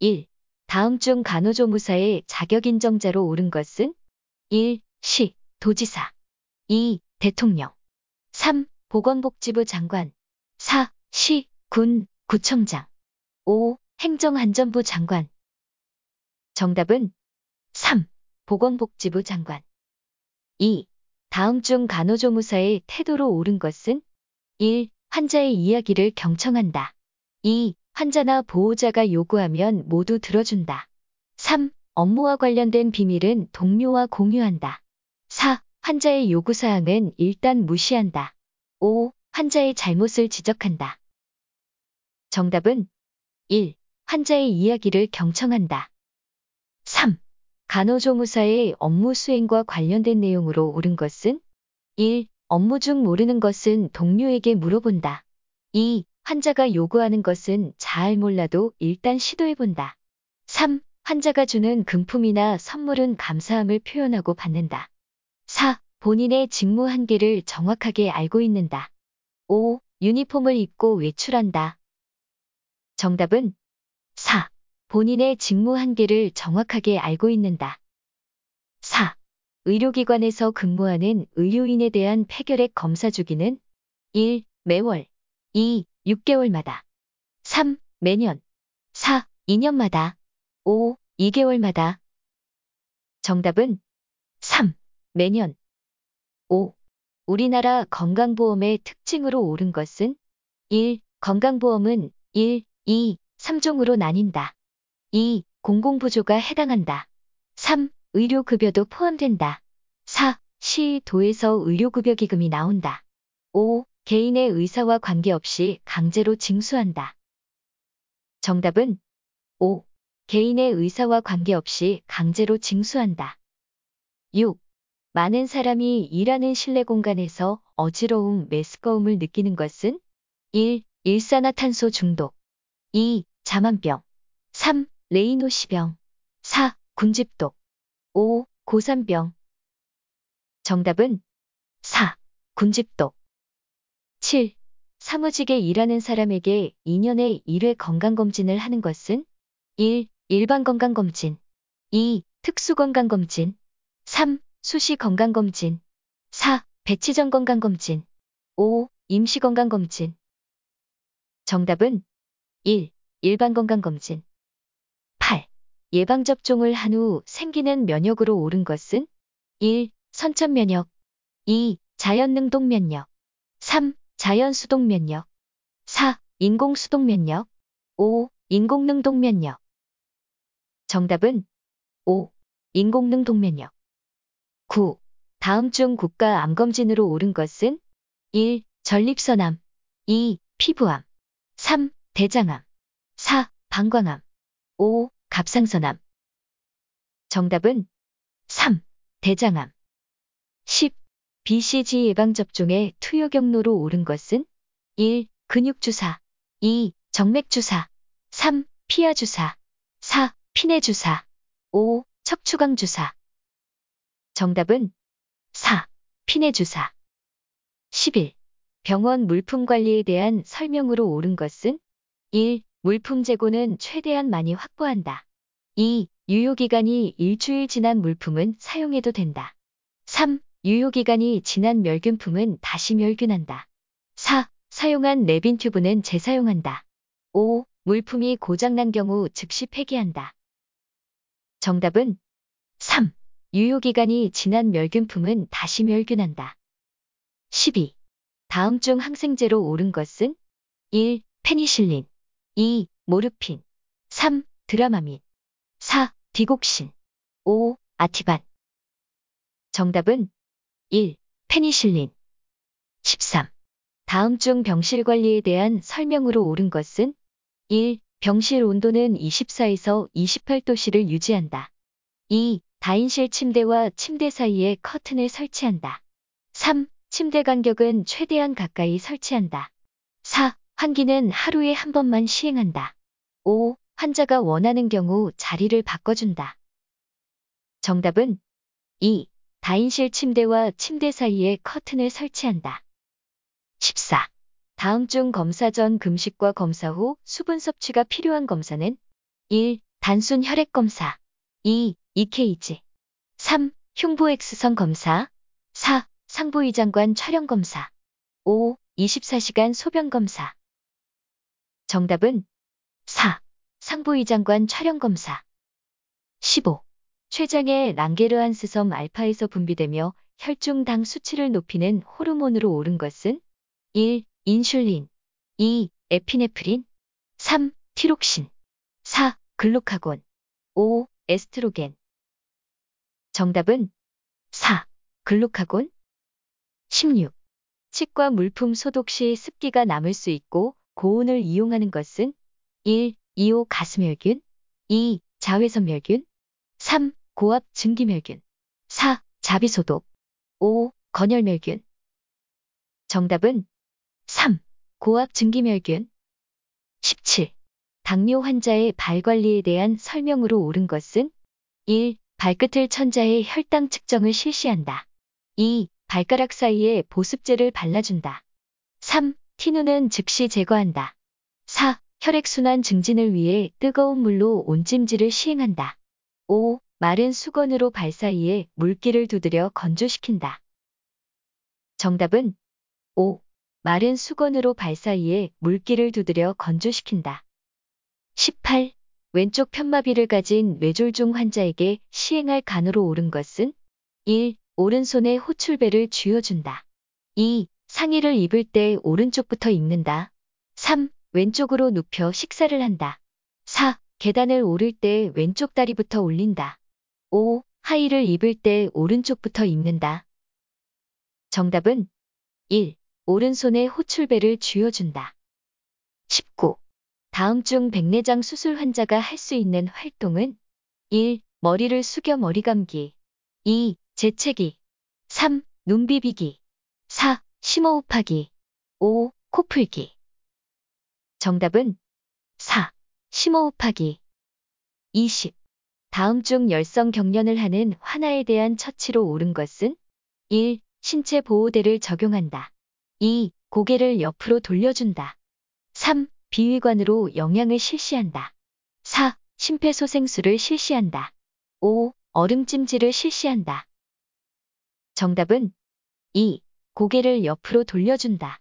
1. 다음 중 간호조무사의 자격인정자로 오른 것은 1. 시, 도지사 2. 대통령 3. 보건복지부 장관 4. 시, 군, 구청장 5. 행정안전부 장관 정답은 3. 보건복지부 장관 2. 다음 중 간호조무사의 태도로 오른 것은 1. 환자의 이야기를 경청한다. 2. 환자나 보호자가 요구하면 모두 들어준다. 3. 업무와 관련된 비밀은 동료와 공유한다. 4. 환자의 요구사항은 일단 무시한다. 5. 환자의 잘못을 지적한다. 정답은 1. 환자의 이야기를 경청한다. 3. 간호조무사의 업무 수행과 관련된 내용으로 옳은 것은 1. 업무 중 모르는 것은 동료에게 물어본다. 2. 환자가 요구하는 것은 잘 몰라도 일단 시도해본다. 3. 환자가 주는 금품이나 선물은 감사함을 표현하고 받는다. 4. 본인의 직무 한계를 정확하게 알고 있는다. 5. 유니폼을 입고 외출한다. 정답은 4. 본인의 직무 한계를 정확하게 알고 있는다. 4. 의료기관에서 근무하는 의료인에 대한 폐결핵 검사 주기는 1. 매월 2. 6개월마다 3. 매년 4. 2년마다 5. 2개월마다 정답은 3. 매년 5. 우리나라 건강보험의 특징으로 옳은 것은 1. 건강보험은 1, 2, 3종으로 나뉜다. 2. 공공부조가 해당한다. 3. 의료급여도 포함된다. 4. 시도에서 의료급여기금이 나온다. 5. 개인의 의사와 관계없이 강제로 징수한다. 정답은 5. 개인의 의사와 관계없이 강제로 징수한다. 6. 많은 사람이 일하는 실내 공간에서 어지러움, 메스꺼움을 느끼는 것은 1. 일산화탄소 중독 2. 자만병 3. 레이노시병 4. 군집독 5. 고산병 정답은 4. 군집독 7. 사무직에 일하는 사람에게 2년에 1회 건강검진을 하는 것은 1. 일반 건강검진 2. 특수건강검진 3. 수시건강검진 4. 배치전 건강검진 5. 임시건강검진 정답은 1. 일반 건강검진 8. 예방접종을 한 후 생기는 면역으로 오른 것은 1. 선천면역 2. 자연능동면역 3. 자연 수동 면역. 4. 인공 수동 면역. 5. 인공 능동 면역. 정답은 5. 인공 능동 면역. 9. 다음 중 국가 암검진으로 오른 것은 1. 전립선암 2. 피부암 3. 대장암 4. 방광암 5. 갑상선암 정답은 3. 대장암 10. BCG 예방접종의 투여 경로로 오른 것은 1. 근육주사 2. 정맥주사 3. 피하주사 4. 피내주사 5. 척추강주사 정답은 4. 피내주사 11. 병원 물품 관리에 대한 설명으로 옳은 것은 1. 물품 재고는 최대한 많이 확보한다. 2. 유효기간이 일주일 지난 물품은 사용해도 된다. 3. 유효기간이 지난 멸균품은 다시 멸균한다. 4. 사용한 레빈 튜브는 재사용한다. 5. 물품이 고장난 경우 즉시 폐기한다. 정답은 3. 유효기간이 지난 멸균품은 다시 멸균한다. 12. 다음 중 항생제로 옳은 것은 1. 페니실린 2. 모르핀 3. 드라마민 4. 디곡신 5. 아티반 정답은 1. 페니실린 13. 다음 중 병실 관리에 대한 설명으로 옳은 것은 1. 병실 온도는 24에서 28도씨를 유지한다. 2. 다인실 침대와 침대 사이에 커튼을 설치한다. 3. 침대 간격은 최대한 가까이 설치한다. 4. 환기는 하루에 한 번만 시행한다. 5. 환자가 원하는 경우 자리를 바꿔준다. 정답은 2. 4인실 침대와 침대 사이에 커튼을 설치한다. 14. 다음 중 검사 전 금식과 검사 후 수분 섭취가 필요한 검사는 1. 단순 혈액 검사 2. EKG 3. 흉부 X선 검사 4. 상부위 장관 촬영 검사 5. 24시간 소변 검사 정답은 4. 상부위 장관 촬영 검사 15. 췌장의 랑게르한스 섬 알파에서 분비되며 혈중당 수치를 높이는 호르몬으로 오른 것은 1. 인슐린 2. 에피네프린 3. 티록신 4. 글루카곤 5. 에스트로겐 정답은 4. 글루카곤 16. 치과 물품 소독 시 습기가 남을 수 있고 고온을 이용하는 것은 1. 이오 가스멸균 2. 자외선멸균 3. 고압 증기멸균. 4. 자비소독. 5. 건열멸균. 정답은 3. 고압 증기멸균. 17. 당뇨 환자의 발 관리에 대한 설명으로 옳은 것은 1. 발끝을 천자의 혈당 측정을 실시한다. 2. 발가락 사이에 보습제를 발라준다. 3. 티눈은 즉시 제거한다. 4. 혈액순환 증진을 위해 뜨거운 물로 온찜질을 시행한다. 5. 마른 수건으로 발 사이에 물기를 두드려 건조시킨다. 정답은 5. 마른 수건으로 발 사이에 물기를 두드려 건조시킨다. 18. 왼쪽 편마비를 가진 뇌졸중 환자에게 시행할 간으로 오른 것은 1. 오른손에 호출배를 쥐어준다. 2. 상의를 입을 때 오른쪽부터 입는다. 3. 왼쪽으로 눕혀 식사를 한다. 4. 계단을 오를 때 왼쪽 다리부터 올린다. 5. 하의를 입을 때 오른쪽부터 입는다. 정답은 1. 오른손에 호출배를 쥐어준다. 19. 다음 중 백내장 수술 환자가 할 수 있는 활동은 1. 머리를 숙여 머리 감기 2. 재채기 3. 눈 비비기 4. 심호흡하기 5. 코 풀기 정답은 4. 심호흡하기 20. 다음 중 열성 경련을 하는 화나에 대한 처치로 옳은 것은 1. 신체 보호대를 적용한다. 2. 고개를 옆으로 돌려준다. 3. 비위관으로 영양을 실시한다. 4. 심폐소생술을 실시한다. 5. 얼음찜질을 실시한다. 정답은 2. 고개를 옆으로 돌려준다.